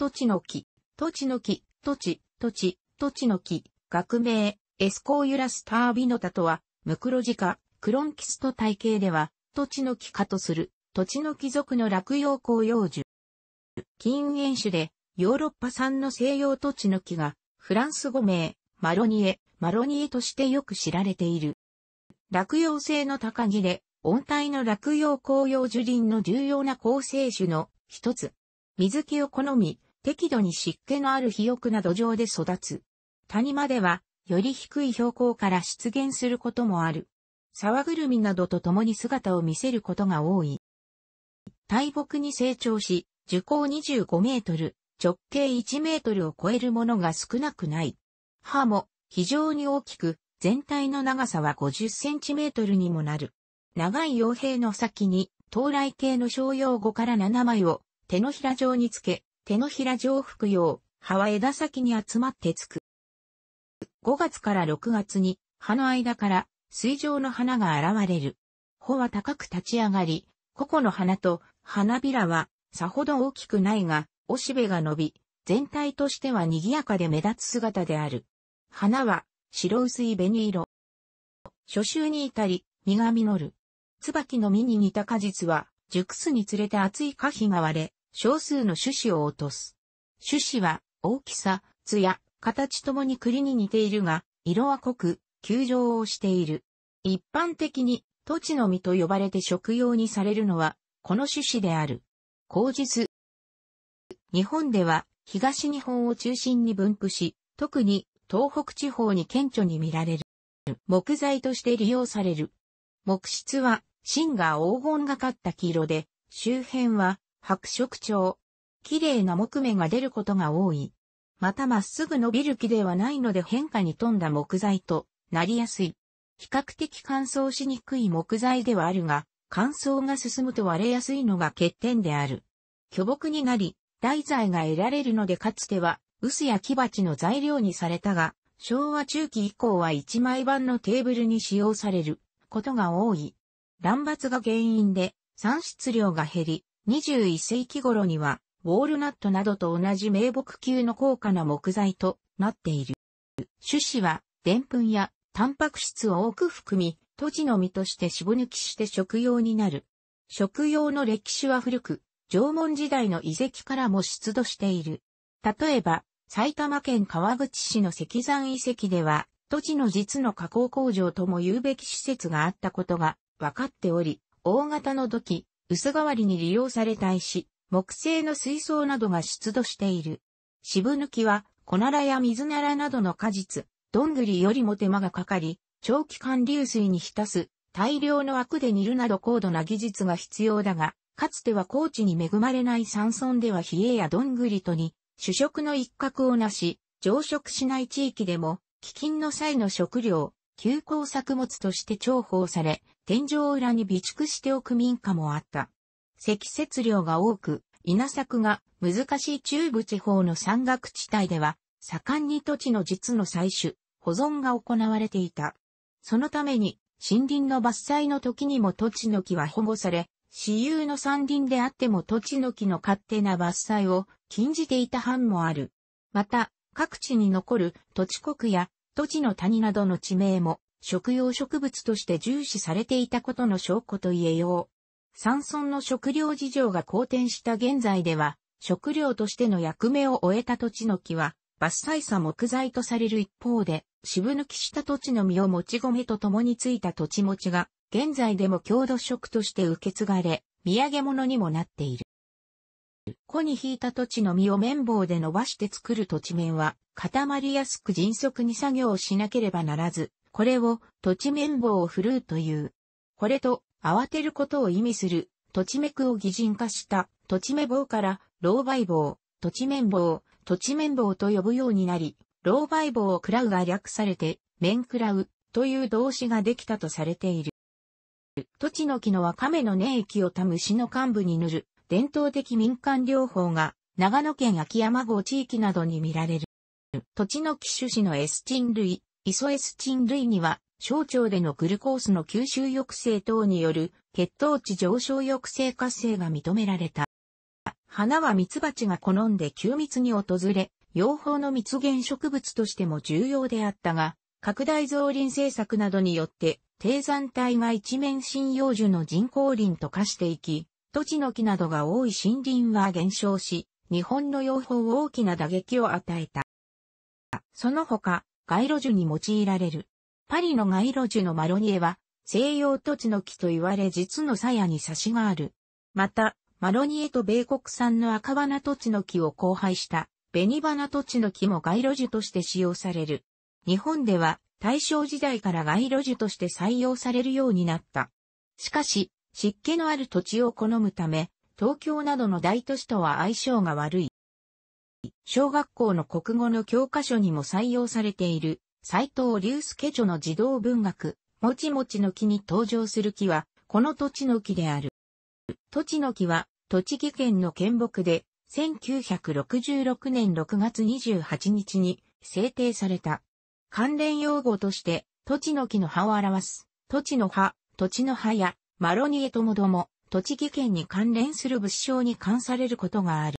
土地の木、土地の木、土地、土地、土地の木、学名、エスコーユラスタービノタとは、ムクロジカ、クロンキスト体系では、土地の木かとする、土地の貴族の落葉紅葉樹。運園種で、ヨーロッパ産の西洋土地の木が、フランス語名、マロニエ、マロニエとしてよく知られている。落葉性の高木で、温帯の落葉紅葉樹林の重要な構成種の一つ。水気を好み、適度に湿気のある肥沃な土壌で育つ。谷間では、より低い標高から出現することもある。沢ぐるみなどと共に姿を見せることが多い。大木に成長し、樹高25メートル、直径1メートルを超えるものが少なくない。葉も非常に大きく、全体の長さは50センチメートルにもなる。長い傭兵の先に、到来系の商用語から7枚を手のひら状につけ、手のひら上服用、葉は枝先に集まってつく。5月から6月に、葉の間から水上の花が現れる。穂は高く立ち上がり、個々の花と花びらはさほど大きくないが、おしべが伸び、全体としては賑やかで目立つ姿である。花は白薄い紅色。初秋に至り、実が実る。椿の実に似た果実は、熟すにつれて厚い花皮が割れ、少数の種子を落とす。種子は大きさ、艶、形ともに栗に似ているが、色は濃く、球状をしている。一般的に、土地の実と呼ばれて食用にされるのは、この種子である。口実。日本では、東日本を中心に分布し、特に東北地方に顕著に見られる。木材として利用される。木質は、芯が黄金がかった黄色で、周辺は白色調。綺麗な木目が出ることが多い。またまっすぐ伸びる木ではないので変化に富んだ木材となりやすい。比較的乾燥しにくい木材ではあるが、乾燥が進むと割れやすいのが欠点である。巨木になり、題材が得られるのでかつては、薄や木鉢の材料にされたが、昭和中期以降は一枚板のテーブルに使用されることが多い。乱伐が原因で産出量が減り、21世紀頃には、ウォールナットなどと同じ名木級の高価な木材となっている。種子は、でんぷんやタンパク質を多く含み、土地の実として絞抜きして食用になる。食用の歴史は古く、縄文時代の遺跡からも出土している。例えば、埼玉県川口市の石山遺跡では、土地の実の加工工場とも言うべき施設があったことが分かっており、大型の土器、薄代わりに利用された石、木製の水槽などが出土している。渋抜きは、コナラや水ならなどの果実、どんぐりよりも手間がかかり、長期間流水に浸す、大量の枠で煮るなど高度な技術が必要だが、かつては高地に恵まれない山村では冷えやどんぐりとに、主食の一角をなし、常食しない地域でも、飢饉の際の食料、休行作物として重宝され、天井裏に備蓄しておく民家もあった。積雪量が多く、稲作が難しい中部地方の山岳地帯では、盛んに土地の実の採取、保存が行われていた。そのために、森林の伐採の時にも土地の木は保護され、私有の山林であっても土地の木の勝手な伐採を禁じていた藩もある。また、各地に残る土地国や土地の谷などの地名も食用植物として重視されていたことの証拠と言えよう。山村の食料事情が好転した現在では、食料としての役目を終えた土地の木は、伐採さ木材とされる一方で、渋抜きした土地の実をもち米と共についた土地持ちが、現在でも郷土食として受け継がれ、土産物にもなっている。子に引いた土地の実を綿棒で伸ばして作る土地面は、固まりやすく迅速に作業をしなければならず、これを土地綿棒を振るうという。これと慌てることを意味する土地めくを擬人化した土地め棒から老媒棒、土地綿棒、土地綿棒と呼ぶようになり、老媒棒を喰らうが略されて、面喰らうという動詞ができたとされている。土地の木のは亀の粘液をた虫の幹部に塗る伝統的民間療法が長野県秋山郷地域などに見られる。土地の木種子のエスチン類、イソエスチン類には、小腸でのグルコースの吸収抑制等による血糖値上昇抑制活性が認められた。花は蜜蜂が好んで急密に訪れ、養蜂の蜜源植物としても重要であったが、拡大増林政策などによって、低山帯が一面針葉樹の人工林と化していき、土地の木などが多い森林は減少し、日本の養蜂を大きな打撃を与えた。その他、街路樹に用いられる。パリの街路樹のマロニエは、西洋土地の木と言われ実の鞘に差しがある。また、マロニエと米国産の赤花土地の木を交配した、紅花土地の木も街路樹として使用される。日本では、大正時代から街路樹として採用されるようになった。しかし、湿気のある土地を好むため、東京などの大都市とは相性が悪い。小学校の国語の教科書にも採用されている、斎藤隆介著の児童文学、もちもちの木に登場する木は、この土地の木である。土地の木は、栃木県の県木で、1966年6月28日に制定された。関連用語として、土地の木の葉を表す、土地の葉、土地の葉や、マロニエともども、栃木県に関連する物証に関されることがある。